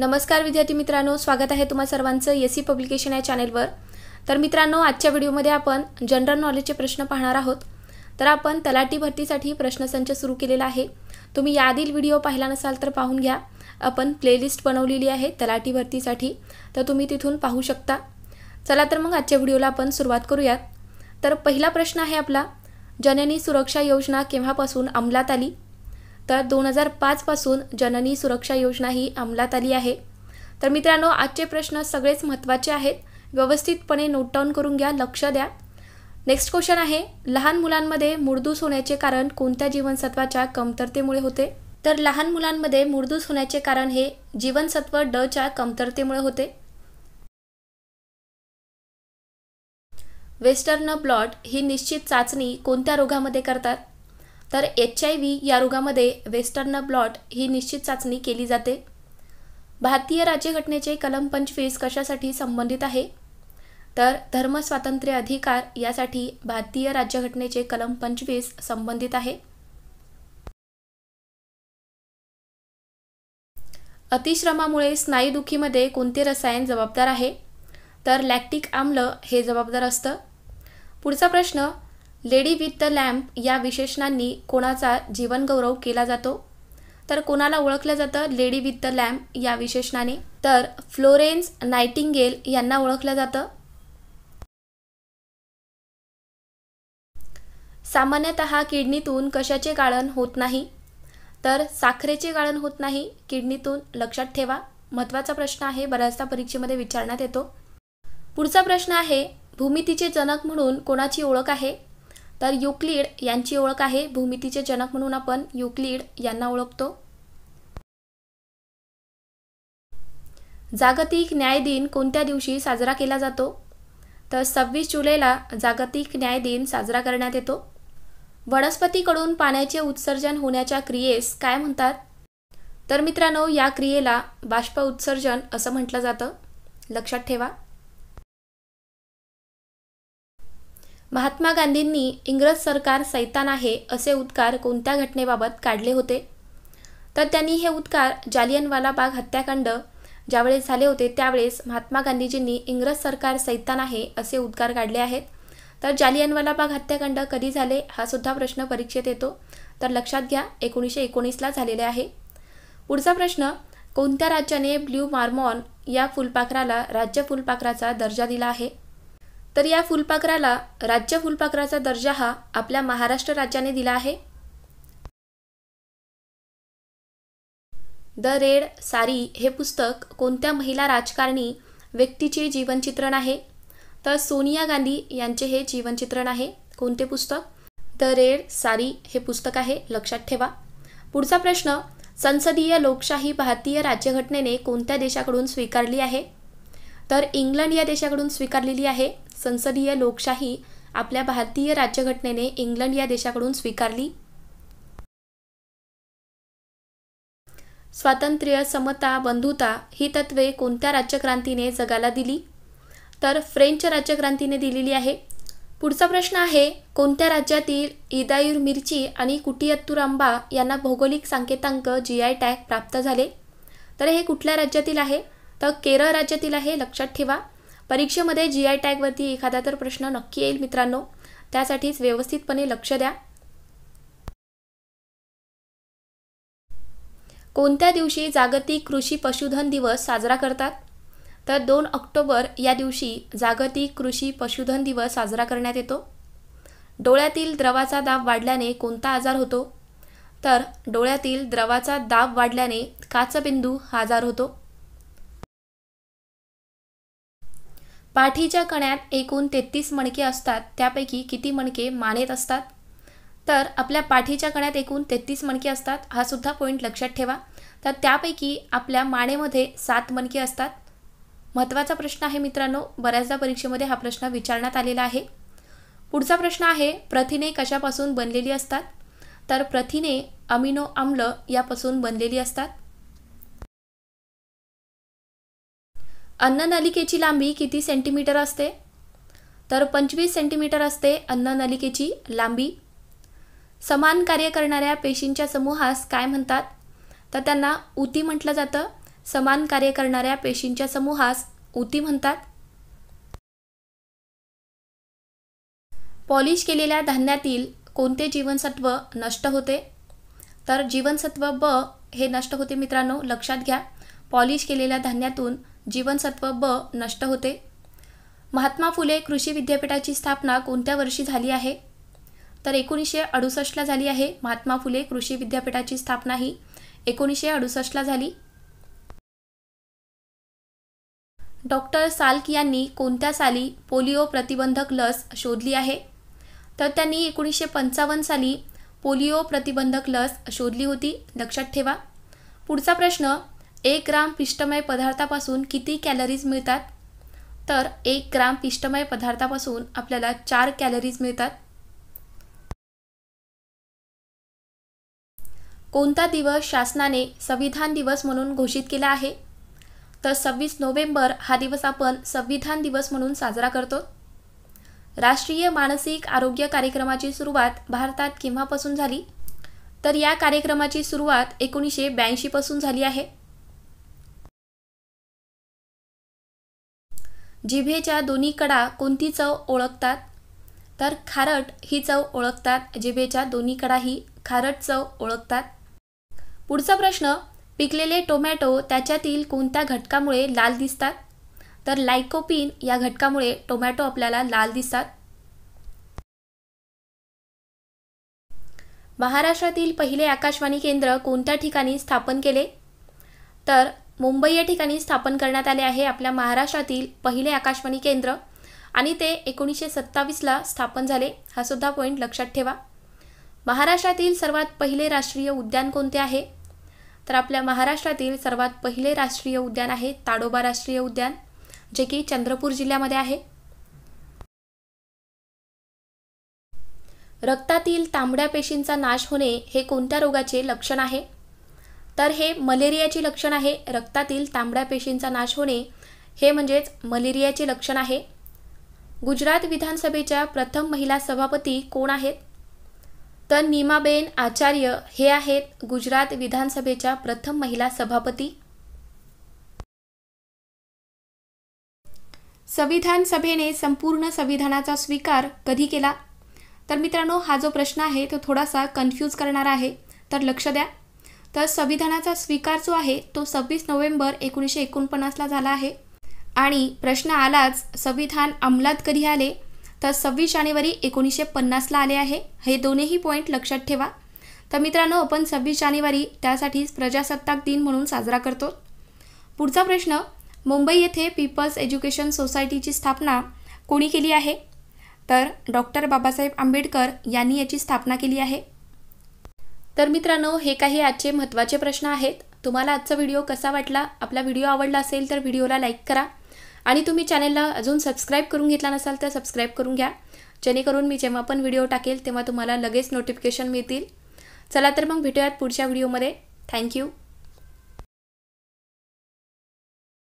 नमस्कार विद्यार्थी मित्रांनो स्वागत आहे तुम्हा सर्वांचं एस सी पब्लिकेशन या चॅनेलवर तर मित्रांनो आजच्या व्हिडिओमध्ये आपण जनरल नॉलेजचे प्रश्न पाहणार आहोत तर आपण तलाठी भरतीसाठी प्रश्नसंच सुरू केलेला आहे तुम्ही यादील व्हिडिओ पाहिला नसाल तर पाहून घ्या आपण प्लेलिस्ट बनवलेली आहे तलाठी भरतीसाठी तर तुम्ही तिथून पाहू शकता चला तर मग आजच्या व्हिडिओला आपण सुरुवात करूयात तर पहिला प्रश्न आहे आपला जननी सुरक्षा योजना केव्हापासून अंमलात आली तर दोन हजार पाचपासून जननी सुरक्षा योजना ही अंमलात आली आहे तर मित्रांनो आजचे प्रश्न सगळेच महत्त्वाचे आहेत व्यवस्थितपणे नोट डाऊन करून घ्या लक्ष द्या नेक्स्ट क्वेश्चन आहे लहान मुलांमध्ये मुडदूस होण्याचे कारण कोणत्या जीवनसत्वाच्या कमतरतेमुळे होते तर लहान मुलांमध्ये मुडदूस होण्याचे कारण हे जीवनसत्व ड च्या कमतरतेमुळे होते वेस्टर्न ब्लॉट ही निश्चित चाचणी कोणत्या रोगामध्ये करतात तर एच आय व्ही या रोगामध्ये वेस्टर्न ब्लॉट ही निश्चित चाचणी केली जाते भारतीय राज्यघटनेचे कलम पंचवीस कशासाठी संबंधित आहे तर धर्मस्वातंत्र्य अधिकार यासाठी भारतीय राज्यघटनेचे कलम पंचवीस संबंधित आहे अतिश्रमामुळे स्नायूदुखीमध्ये कोणते रसायन जबाबदार आहे तर लॅक्टिक आम्ल हे जबाबदार असतं पुढचा प्रश्न लेडी विथ द लॅम्प या विशेषणांनी कोणाचा जीवनगौरव केला जातो तर कोणाला ओळखलं जातं लेडी विथ द लॅम्प या विशेषणाने तर फ्लोरेन्स नायटिंगेल यांना ओळखलं जातं सामान्यत किडनीतून कशाचे गाळण होत नाही तर साखरेचे गाळण होत नाही किडनीतून लक्षात ठेवा महत्त्वाचा प्रश्न आहे बऱ्याचदा परीक्षेमध्ये विचारण्यात येतो पुढचा प्रश्न आहे भूमितीचे जनक म्हणून कोणाची ओळख आहे तर युक्लिड यांची ओळख आहे भूमितीचे जनक म्हणून आपण युक्लिड यांना ओळखतो जागतिक न्याय दिन कोणत्या दिवशी साजरा केला जातो तर सव्वीस जुलैला जागतिक न्याय दिन साजरा करण्यात येतो वनस्पतीकडून पाण्याचे उत्सर्जन होण्याच्या क्रियेस काय म्हणतात तर मित्रांनो या क्रियेला बाष्प उत्सर्जन असं म्हटलं जातं लक्षात ठेवा महात्मा गांधींनी इंग्रज सरकार सैतान आहे असे उद्गार कोणत्या घटनेबाबत काढले होते तर त्यांनी हे उद्गार जालियनवाला बाग हत्याकांड ज्यावेळेस झाले होते त्यावेळेस महात्मा गांधीजींनी इंग्रज सरकार सैतान आहे असे उद्गार काढले आहेत तर जालियनवाला बाग हत्याकांड कधी झाले हा सुद्धा प्रश्न परीक्षेत येतो तर लक्षात घ्या एकोणीसशे एकोणीसला झालेले आहे पुढचा प्रश्न कोणत्या राज्याने ब्ल्यू मार्मॉन या फुलपाखराला राज्य फुलपाखराचा दर्जा दिला आहे तर या फुलपाखराला राज्य फुलपाखराचा दर्जा हा आपल्या महाराष्ट्र राज्याने दिला आहे द रेड सारी हे पुस्तक कोणत्या महिला राजकारणी व्यक्तीचे जीवनचित्रण आहे तर सोनिया गांधी यांचे हे जीवनचित्रण आहे कोणते पुस्तक द रेड सारी हे पुस्तक आहे लक्षात ठेवा पुढचा प्रश्न संसदीय लोकशाही भारतीय राज्यघटनेने कोणत्या देशाकडून स्वीकारली आहे तर इंग्लंड या देशाकडून स्वीकारलेली आहे संसदीय लोकशाही आपल्या भारतीय राज्यघटनेने इंग्लंड या देशाकडून स्वीकारली स्वातंत्र्य समता बंधुता ही तत्वे कोणत्या राज्यक्रांतीने जगाला दिली तर फ्रेंच राज्यक्रांतीने दिलेली आहे पुढचा प्रश्न आहे कोणत्या राज्यातील इदायूर मिरची आणि कुटियत्तूर आंबा यांना भौगोलिक सांकेतांक जी आय टॅग प्राप्त झाले तर हे कुठल्या राज्यातील आहे तर केरळ राज्यातील आहे लक्षात ठेवा परीक्षेमध्ये जी आय टॅगवरती एखादा तर प्रश्न नक्की येईल मित्रांनो त्यासाठीच व्यवस्थितपणे लक्ष द्या कोणत्या दिवशी जागतिक कृषी पशुधन दिवस साजरा करतात तर दोन ऑक्टोबर या दिवशी जागतिक कृषी पशुधन दिवस साजरा करण्यात येतो डोळ्यातील द्रवाचा दाब वाढल्याने कोणता आजार होतो तर डोळ्यातील द्रवाचा दाब वाढल्याने काचबिंदू हा आजार होतो पाठीच्या कण्यात एकूण तेहतीस मणके असतात त्यापैकी किती मणके मानेत असतात तर आपल्या पाठीच्या कण्यात एकूण तेहतीस मणके असतात हा सुद्धा पॉईंट लक्षात ठेवा तर त्यापैकी आपल्या मानेमध्ये सात मणके असतात महत्त्वाचा प्रश्न आहे मित्रांनो बऱ्याचदा परीक्षेमध्ये हा प्रश्न विचारण्यात आलेला आहे पुढचा प्रश्न आहे प्रथिने कशापासून बनलेली असतात तर प्रथिने अमिनो आम्ल यापासून बनलेली असतात अन्ननलिकेची लांबी किती सेंटीमीटर असते तर पंचवीस सेंटीमीटर असते अन्ननलिकेची लांबी समान कार्य करणाऱ्या पेशींच्या समूहास काय म्हणतात तर त्यांना उती म्हटलं जातं समान कार्य करणाऱ्या पेशींच्या समूहास उती म्हणतात पॉलिश केलेल्या धान्यातील कोणते जीवनसत्व नष्ट होते तर जीवनसत्व ब हे नष्ट होते मित्रांनो लक्षात घ्या पॉलिश केलेल्या धान्यातून जीवनसत्व ब नष्ट होते महात्मा फुले कृषी विद्यापीठाची स्थापना कोणत्या वर्षी झाली आहे तर एकोणीसशे अडुसष्टला झाली आहे महात्मा फुले कृषी विद्यापीठाची स्थापना ही एकोणीसशे अडुसष्टला झाली डॉक्टर साल्क यांनी कोणत्या साली पोलिओ प्रतिबंधक लस शोधली आहे तर त्यांनी एकोणीसशे पंचावन्न साली पोलिओ प्रतिबंधक लस शोधली होती लक्षात ठेवा पुढचा प्रश्न एक ग्राम पिष्टमय पदार्थापासून किती कॅलरीज मिळतात तर एक ग्राम पिष्टमय पदार्थापासून आपल्याला चार कॅलरीज मिळतात कोणता दिवस शासनाने संविधान दिवस म्हणून घोषित केला आहे तर सव्वीस नोव्हेंबर हा दिवस आपण संविधान दिवस म्हणून साजरा करतो राष्ट्रीय मानसिक आरोग्य कार्यक्रमाची सुरुवात भारतात केव्हापासून झाली तर या कार्यक्रमाची सुरुवात एकोणीसशे ब्याऐंशीपासून झाली आहे जिभेच्या दोन्ही कडा कोणती चव ओळखतात तर खारट ही चव ओळखतात जिभेच्या दोन्ही कडा ही खारट चव ओळखतात पुढचा प्रश्न पिकलेले टोमॅटो त्याच्यातील कोणत्या घटकामुळे लाल दिसतात तर लायकोपिन या घटकामुळे टोमॅटो आपल्याला लाल दिसतात महाराष्ट्रातील पहिले आकाशवाणी केंद्र कोणत्या ठिकाणी स्थापन केले तर मुंबई या ठिकाणी स्थापन करण्यात आले आहे आपल्या महाराष्ट्रातील पहिले आकाशवाणी केंद्र आणि ते एकोणीसशे सत्तावीसला स्थापन झाले हा सुद्धा पॉईंट लक्षात ठेवा महाराष्ट्रातील सर्वात पहिले राष्ट्रीय उद्यान कोणते आहे तर आपल्या महाराष्ट्रातील सर्वात पहिले राष्ट्रीय उद्यान आहे ताडोबा राष्ट्रीय उद्यान जे की चंद्रपूर जिल्ह्यामध्ये आहे रक्तातील तांबड्या पेशींचा नाश होणे हे कोणत्या रोगाचे लक्षण आहे तर हे मलेरियाची लक्षण आहे रक्तातील तांबड्या पेशींचा नाश होणे हे म्हणजेच मलेरियाचे लक्षण आहे गुजरात विधानसभेच्या प्रथम महिला सभापती कोण आहेत तर नीमाबेन आचार्य हे आहेत गुजरात विधानसभेच्या प्रथम महिला सभापती संविधान सभेने संपूर्ण संविधानाचा स्वीकार कधी केला तर मित्रांनो हा जो प्रश्न आहे तो थोडासा कन्फ्यूज करणार आहे तर लक्ष द्या तर संविधानाचा स्वीकार जो आहे तो सव्वीस नोव्हेंबर एकोणीसशे एकोणपन्नासला झाला आहे आणि प्रश्न आलाच संविधान अंमलात कधी आले तर सव्वीस जानेवारी एकोणीसशे पन्नासला आले आहे हे दोन्हीही पॉईंट लक्षात ठेवा तर मित्रांनो आपण सव्वीस जानेवारी त्यासाठीच प्रजासत्ताक दिन म्हणून साजरा करतो पुढचा प्रश्न मुंबई येथे पीपल्स एज्युकेशन सोसायटीची स्थापना कोणी केली आहे तर डॉक्टर बाबासाहेब आंबेडकर यांनी याची स्थापना केली आहे तर मित्रांनो हे काही आजचे महत्त्वाचे प्रश्न आहेत तुम्हाला आजचा व्हिडिओ कसा वाटला आपला व्हिडिओ आवडला असेल तर व्हिडिओला लाईक करा आणि तुम्ही चॅनेलला अजून सबस्क्राईब करून घेतला नसाल तर सबस्क्राईब करून घ्या जेणेकरून मी जेव्हा पण व्हिडिओ टाकेल तेव्हा तुम्हाला लगेच नोटिफिकेशन मिळतील चला तर मग भेटूयात पुढच्या व्हिडिओमध्ये थँक्यू